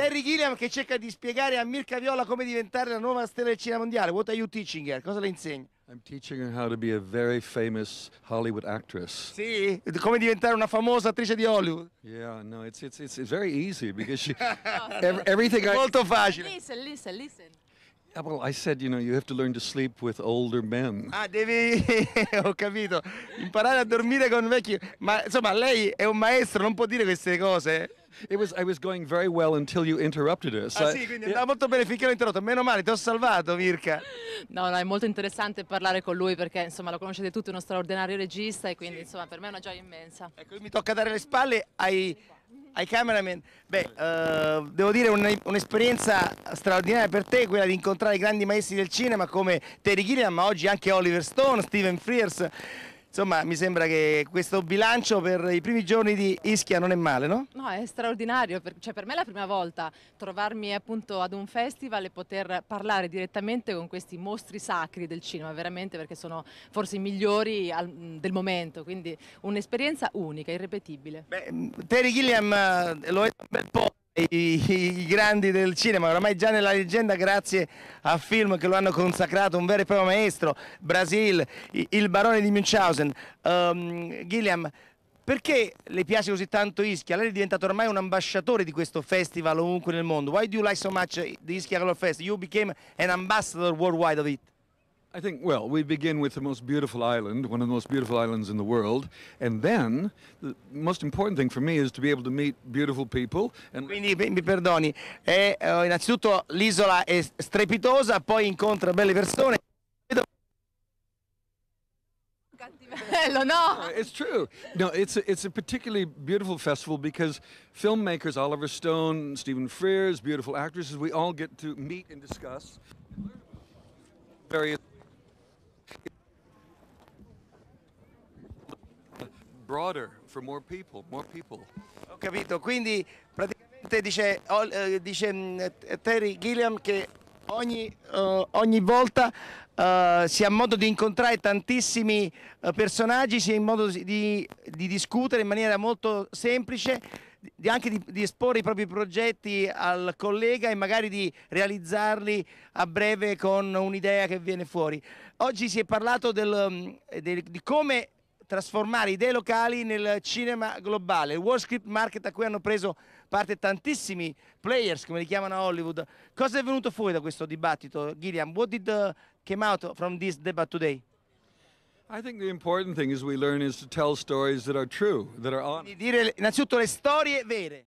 Terry Gilliam che cerca di spiegare a Mirka Viola come diventare la nuova stella del cinema mondiale. What are you teaching her? Cosa le insegna? I'm teaching her how to be a very famous Hollywood actress. Sì, come diventare una famosa attrice di Hollywood. Yeah, no, it's it's it's very easy because she everything I Molto facile. Listen, listen, listen. Yeah, well, I said, you know, you have to learn to sleep with older men. Ah, devi, ho capito, imparare a dormire con vecchi. Ma insomma, lei è un maestro, non può dire queste cose. It was, I was going very well until you interrupted us. Ah, sì, quindi andava molto bene finché l'ho interrotto. Meno male, ti ho salvato, Mirka. No, no, è molto interessante parlare con lui perché insomma lo conoscete tutti, è uno straordinario regista e quindi sì. insomma per me è una gioia immensa. Ecco, mi tocca dare le spalle ai ai cameraman, beh, eh, devo dire un'esperienza straordinaria per te, quella di incontrare i grandi maestri del cinema come Terry Gilliam, ma oggi anche Oliver Stone, Steven Frears. Insomma, mi sembra che questo bilancio per i primi giorni di Ischia non è male, no? No, è straordinario, per, cioè per me è la prima volta trovarmi appunto ad un festival e poter parlare direttamente con questi mostri sacri del cinema, veramente perché sono forse i migliori al, mm, del momento, quindi un'esperienza unica, irrepetibile. Beh, mm, Terry Gilliam eh, lo è un bel po' i, i, grandi del cinema, oramai già nella leggenda grazie a film che lo hanno consacrato un vero e proprio maestro, Brasil, Il barone di Münchhausen, um, ehm, Gilliam, perché le piace così tanto Ischia? Lei è diventato ormai un ambasciatore di questo festival ovunque nel mondo. Why do you like so much the Ischia Color Fest? You became an ambassador worldwide of it. I think, well, we begin with the most beautiful island, one of the most beautiful islands in the world. And then, the most important thing for me is to be able to meet beautiful people. And... Quindi, mi perdoni, è, eh, innanzitutto l'isola è strepitosa, poi incontra belle persone. no. Eh, it's true. No, it's a, it's a particularly beautiful festival because filmmakers Oliver Stone, Stephen Frears, beautiful actresses, we all get to meet and discuss various broader for more people, more people. Ho capito, quindi praticamente dice, eh, dice mm, Terry Gilliam che ogni, uh, ogni volta uh, si ha modo di incontrare tantissimi uh, personaggi, si ha modo di, di, discutere in maniera molto semplice, di, anche di, di, esporre i propri progetti al collega e magari di realizzarli a breve con un'idea che viene fuori. Oggi si è parlato del, mm, del, di come trasformare idee locali nel cinema globale. Il World Script Market a cui hanno preso parte tantissimi players, come li chiamano a Hollywood. Cosa è venuto fuori da questo dibattito, Gilliam? What did uh, came out from this debate today? I think the important thing is we learn is to tell stories that are true, that are honest. Di dire innanzitutto le storie vere.